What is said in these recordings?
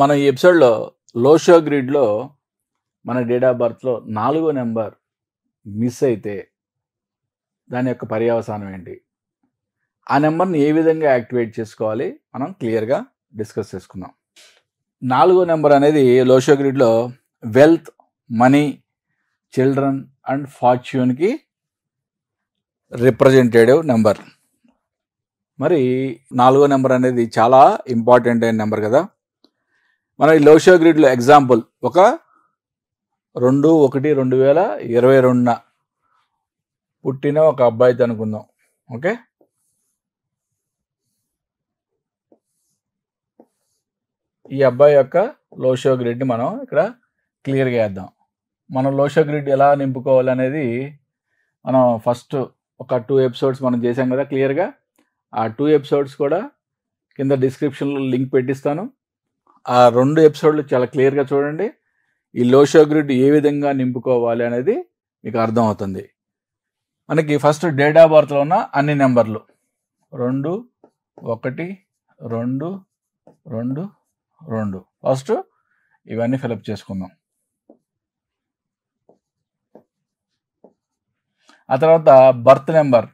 మనం ఈ ఎపిసోడ్లో లోషో గ్రిడ్లో మన డేట్ ఆఫ్ బర్త్లో నాలుగో నెంబర్ మిస్ అయితే దాని యొక్క పర్యవసానం ఏంటి ఆ నెంబర్ని ఏ విధంగా యాక్టివేట్ చేసుకోవాలి మనం క్లియర్గా డిస్కస్ చేసుకుందాం నాలుగో నెంబర్ అనేది లోషో గ్రిడ్లో వెల్త్ మనీ చిల్డ్రన్ అండ్ ఫార్చ్యూన్కి రిప్రజెంటేటివ్ నెంబర్ మరి నాలుగో నెంబర్ అనేది చాలా ఇంపార్టెంట్ అయిన నెంబర్ కదా మన ఈ లవ్ షో గ్రిడ్లో ఎగ్జాంపుల్ ఒక రెండు ఒకటి రెండు వేల ఇరవై రెండున పుట్టిన ఒక అబ్బాయి అనుకుందాం ఓకే ఈ అబ్బాయి యొక్క లోషో గ్రిడ్ని మనం ఇక్కడ క్లియర్గా వేద్దాం మనం లోషో గ్రిడ్ ఎలా నింపుకోవాలి అనేది మనం ఫస్ట్ ఒక టూ ఎపిసోడ్స్ మనం చేసాం కదా క్లియర్గా ఆ టూ ఎపిసోడ్స్ కూడా కింద డిస్క్రిప్షన్లో లింక్ పెట్టిస్తాను ఆ రెండు ఎపిసోడ్లు చాలా క్లియర్గా చూడండి ఈ లోషో గ్రిడ్ ఏ విధంగా నింపుకోవాలి అనేది మీకు అర్థం అవుతుంది మనకి ఫస్ట్ డేట్ ఆఫ్ బర్త్లో ఉన్న అన్ని నెంబర్లు రెండు ఒకటి రెండు రెండు రెండు ఫస్ట్ ఇవన్నీ ఫిలప్ చేసుకుందాం ఆ తర్వాత బర్త్ నెంబర్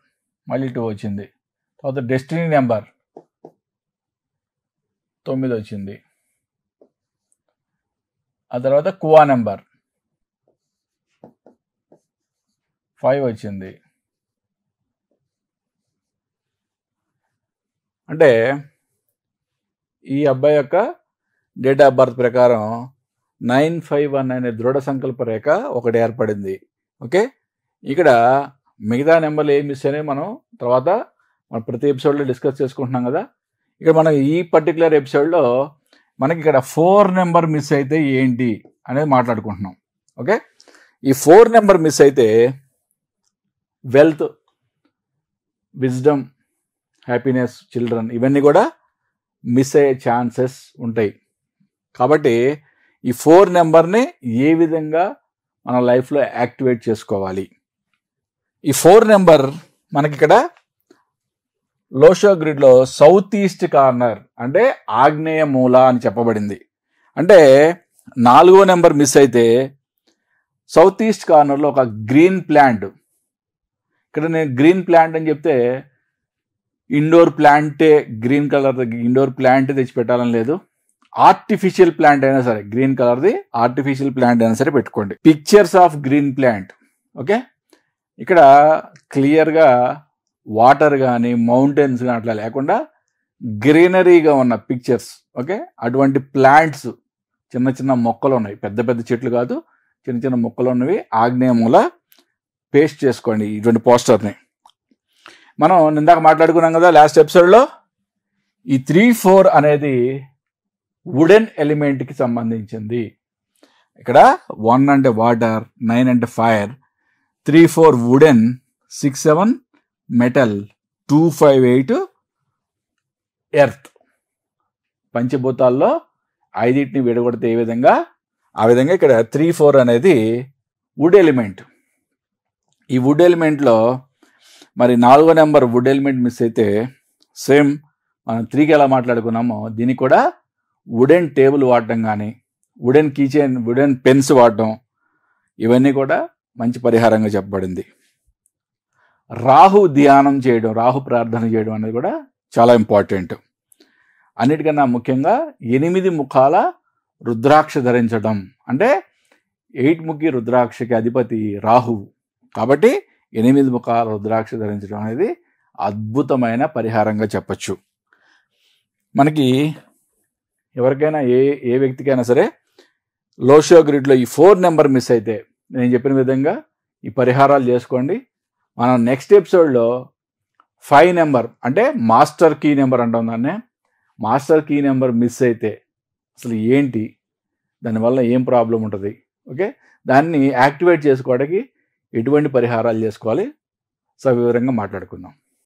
మళ్ళీ టూ వచ్చింది తర్వాత డెస్టినీ నెంబర్ తొమ్మిది వచ్చింది ఆ తర్వాత కువా నెంబర్ ఫైవ్ వచ్చింది అంటే ఈ అబ్బాయి యొక్క డేట్ ఆఫ్ బర్త్ ప్రకారం నైన్ ఫైవ్ వన్ అనే దృఢ సంకల్ప రేఖ ఒకటి ఏర్పడింది ఓకే ఇక్కడ మిగతా నెంబర్లు ఏమి ఇస్తేనే మనం తర్వాత మనం ప్రతి ఎపిసోడ్లో డిస్కస్ చేసుకుంటున్నాం కదా ఇక్కడ మనం ఈ పర్టికులర్ ఎపిసోడ్లో మనకి ఇక్కడ ఫోర్ నెంబర్ మిస్ అయితే ఏంటి అనేది మాట్లాడుకుంటున్నాం ఓకే ఈ ఫోర్ నెంబర్ మిస్ అయితే వెల్త్ విజ్డమ్ హ్యాపీనెస్ చిల్డ్రన్ ఇవన్నీ కూడా మిస్ అయ్యే ఛాన్సెస్ ఉంటాయి కాబట్టి ఈ ఫోర్ నెంబర్ని ఏ విధంగా మన లైఫ్లో యాక్టివేట్ చేసుకోవాలి ఈ ఫోర్ నెంబర్ మనకి ఇక్కడ లోషో గ్రిడ్లో సౌత్ ఈస్ట్ కార్నర్ అంటే ఆగ్నేయ మూల అని చెప్పబడింది అంటే నాలుగో నెంబర్ మిస్ అయితే సౌత్ ఈస్ట్ కార్నర్లో ఒక గ్రీన్ ప్లాంట్ ఇక్కడ నేను గ్రీన్ ప్లాంట్ అని చెప్తే ఇండోర్ ప్లాంటే గ్రీన్ కలర్ ఇండోర్ ప్లాంట్ తెచ్చిపెట్టాలని లేదు ఆర్టిఫిషియల్ ప్లాంట్ అయినా సరే గ్రీన్ కలర్ది ఆర్టిఫిషియల్ ప్లాంట్ అయినా సరే పెట్టుకోండి pictures of green plant okay ఇక్కడ క్లియర్గా వాటర్ కానీ మౌంటైన్స్ కానీ అట్లా లేకుండా గ్రీనరీగా ఉన్న పిక్చర్స్ ఓకే అటువంటి ప్లాంట్స్ చిన్న చిన్న మొక్కలు ఉన్నాయి పెద్ద పెద్ద చెట్లు కాదు చిన్న చిన్న మొక్కలు ఉన్నవి ఆగ్నేయముల పేస్ట్ చేసుకోండి ఇటువంటి పోస్టర్ని మనం ఇందాక మాట్లాడుకున్నాం కదా లాస్ట్ ఎపిసోడ్లో ఈ త్రీ ఫోర్ అనేది వుడెన్ ఎలిమెంట్కి సంబంధించింది ఇక్కడ వన్ అంటే వాటర్ నైన్ అంటే fire three four wooden six seven metal two five eight earth పంచభూతాల్లో ఐదింటిని విడగొడితే ఏ విధంగా ఆ విధంగా ఇక్కడ త్రీ ఫోర్ అనేది వుడ్ ఎలిమెంట్ ఈ వుడ్ ఎలిమెంట్లో మరి నాలుగో నెంబర్ వుడ్ ఎలిమెంట్ మిస్ అయితే సేమ్ మనం త్రీకి ఎలా మాట్లాడుకున్నామో దీనికి కూడా వుడెన్ టేబుల్ వాడటం కానీ వుడెన్ కిచెన్ వుడెన్ పెన్స్ వాడటం ఇవన్నీ కూడా మంచి పరిహారంగా చెప్పబడింది రాహు ధ్యానం చేయడం రాహు ప్రార్థన చేయడం అనేది కూడా చాలా ఇంపార్టెంట్ అన్నిటికన్నా ముఖ్యంగా ఎనిమిది ముఖాల రుద్రాక్ష ధరించడం అంటే ఎయిట్ ముఖి రుద్రాక్షకి అధిపతి రాహువు కాబట్టి ఎనిమిది ముఖాల రుద్రాక్ష ధరించడం అనేది అద్భుతమైన పరిహారంగా చెప్పచ్చు మనకి ఎవరికైనా ఏ ఏ వ్యక్తికైనా సరే లోషో గ్రిడ్లో ఈ ఫోర్ నెంబర్ మిస్ అయితే నేను చెప్పిన విధంగా ఈ పరిహారాలు చేసుకోండి మనం నెక్స్ట్ ఎపిసోడ్లో ఫైవ్ నెంబర్ అంటే మాస్టర్ కీ నెంబర్ అంటాం దాన్నే మాస్టర్ కీ నెంబర్ మిస్ అయితే అసలు ఏంటి దానివల్ల ఏం ప్రాబ్లం ఉంటుంది ఓకే దాన్ని యాక్టివేట్ చేసుకోవడానికి ఎటువంటి పరిహారాలు చేసుకోవాలి సవివరంగా మాట్లాడుకుందాం